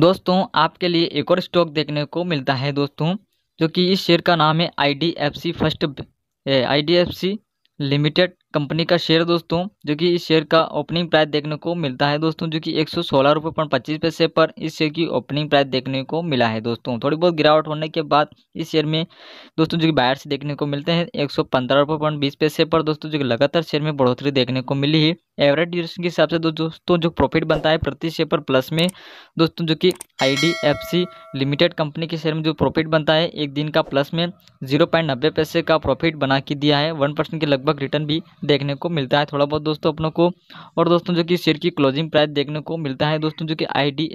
दोस्तों आपके लिए एक और स्टॉक देखने को मिलता है दोस्तों जो कि इस शेयर का नाम है I D F C first I D F C limited company का शेयर दोस्तों जो कि इस शेयर का ओपनिंग प्राइस देखने को मिलता है दोस्तों जो कि एक सौ सोलह रुपये पॉइंट पच्चीस पैसे पर इस शेयर की ओपनिंग प्राइस देखने को मिला है दोस्तों थोड़ी बहुत गिरावट होने के बाद इस शेयर में दोस्तों जो कि बाहर से देखने को मिलते हैं एक सौ पंद्रह रुपये पॉइंट बीस पैसे पर दोस्तों जो कि लगातार शेयर में बढ़ोतरी देखने को मिली है एवरेज ड्यूरेशन के हिसाब से दोस्तों जो प्रॉफिट बनता है प्रति शेयर पर प्लस में दोस्तों जो कि आई लिमिटेड कंपनी के शेयर में जो प्रॉफिट बनता है एक दिन का प्लस में जीरो पॉइंट नब्बे पैसे का प्रॉफिट बना के दिया है वन परसेंट के लगभग रिटर्न भी देखने को मिलता है थोड़ा बहुत दोस्तों अपनों को और दोस्तों जो कि शेयर की क्लोजिंग प्राइस देखने को मिलता है दोस्तों जो कि आई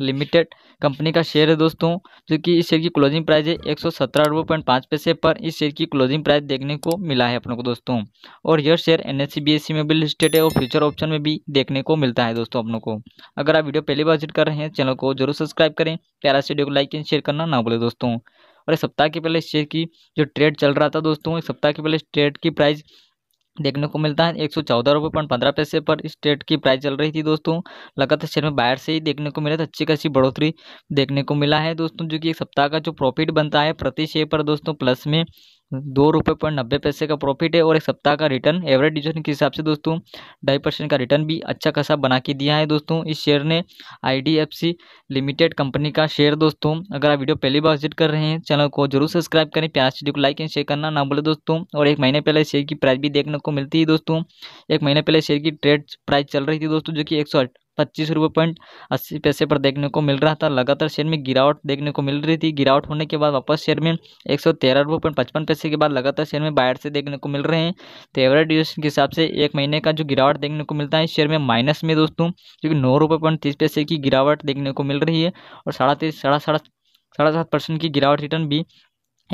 लिमिटेड कंपनी का शेयर है दोस्तों जो कि इस शेयर की क्लोजिंग प्राइस है एक सौ सत्रह पॉइंट पाँच पैसे पर इस शेयर की क्लोजिंग प्राइस देखने को मिला है अपनों को दोस्तों और यह शेयर एन एस में भी लिस्टेड है और फ्यूचर ऑप्शन में भी देखने को मिलता है दोस्तों अपनों को अगर आप वीडियो पहली बार विजिट कर रहे हैं चैनल को जरूर सब्सक्राइब करें प्यारा से वीडियो को लाइक एंड शेयर करना ना भूलें दोस्तों और एक सप्ताह के पहले शेयर की जो ट्रेड चल रहा था दोस्तों एक सप्ताह के पहले ट्रेड की प्राइस देखने को मिलता है एक सौ चौदह रुपये पॉइंट पंद्रह पैसे पर स्टेट की प्राइस चल रही थी दोस्तों लगातार शेयर में बाहर से ही देखने को मिला था तो अच्छी खासी बढ़ोतरी देखने को मिला है दोस्तों जो कि एक सप्ताह का जो प्रॉफिट बनता है प्रति शेयर पर दोस्तों प्लस में दो रुपये पॉइंट नब्बे पैसे का प्रॉफिट है और एक सप्ताह का रिटर्न एवरेज डिजन के हिसाब से दोस्तों ढाई परसेंट का रिटर्न भी अच्छा खासा बना के दिया है दोस्तों इस शेयर ने आईडीएफसी लिमिटेड कंपनी का शेयर दोस्तों अगर आप वीडियो पहली बार विजिट कर रहे हैं चैनल को जरूर सब्सक्राइब करें प्याज वीडियो को लाइक एंड शेयर करना ना बोले दोस्तों और एक महीने पहले शेयर की प्राइस भी देखने को मिलती है दोस्तों एक महीने पहले शेयर की ट्रेड प्राइस चल रही थी दोस्तों जो कि एक पच्चीस रुपये पॉइंट अस्सी पैसे पर देखने को मिल रहा था लगातार शेयर में गिरावट देखने को मिल रही थी गिरावट होने के बाद वापस शेयर में एक सौ तेरह रुपये पॉइंट पचपन पैसे के बाद लगातार शेयर में बायर से देखने को मिल रहे हैं तो एवरेज ड्यूरेशन के हिसाब से एक महीने का जो गिरावट देखने को मिलता है शेयर में माइनस में दोस्तों क्योंकि नौ रुपये पॉइंट तीस पैसे की गिरावट देखने को मिल रही है और साढ़ा तीस साढ़ा साढ़ा साढ़े सात परसेंट की गिरावट रिटर्न भी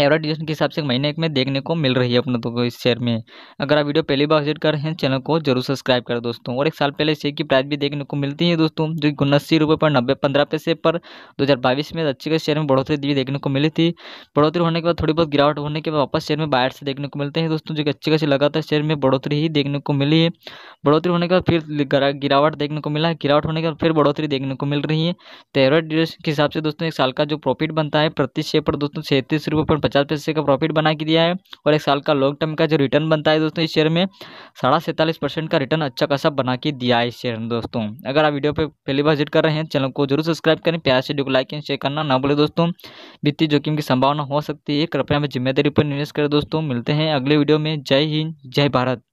एवरेज ड्यूरेशन के हिसाब से महीने में देखने को मिल रही है अपने तो इस शेयर में अगर आप वीडियो पहली बार विजिट कर रहे हैं चैनल को जरूर सब्सक्राइब करें दोस्तों और एक साल पहले शेयर की प्राइस भी देखने को मिलती है दोस्तों जो कि उन्नासी रुपये पर नब्बे पंद्रह पैसे पर दो हज़ार बाईस में अच्छी के शेयर में बढ़ोतरी भी देखने को मिली थी बढ़ोतरी होने के बाद थोड़ी बहुत गिरावट होने के बाद वापस शेयर में बाहर से देखने को मिलते हैं दोस्तों जो कि अच्छी खासी लगातार शेयर में बढ़ोतरी ही देखने को मिली है बढ़ोतरी होने के बाद फिर गिरावट देखने को मिला है गिरावट होने के बाद फिर बढ़ोतरी देखने को मिल रही है तो एवरेज ड्यूरेशन के हिसाब से दोस्तों एक साल का जो प्रॉफिट बनता है प्रति शेयर पर दोस्तों सैंतीस रुपये पर पचास पैसे का प्रॉफिट बना के दिया है और एक साल का लॉन्ग टर्म का जो रिटर्न बनता है दोस्तों इस शेयर में साढ़ा सैंतालीस परसेंट का रिटर्न अच्छा खासा बना के दिया है इस शेयर ने दोस्तों अगर आप वीडियो पर पहली बार विजिट कर रहे हैं चैनल को जरूर सब्सक्राइब करें प्यार से वीडियो को लाइक एंड शेयर करना ना बोले दोस्तों वित्तीय जोखिम की संभावना हो सकती है कृपया में जिम्मेदारी पर निवेश करें दोस्तों मिलते हैं अगले वीडियो में जय हिंद जय भारत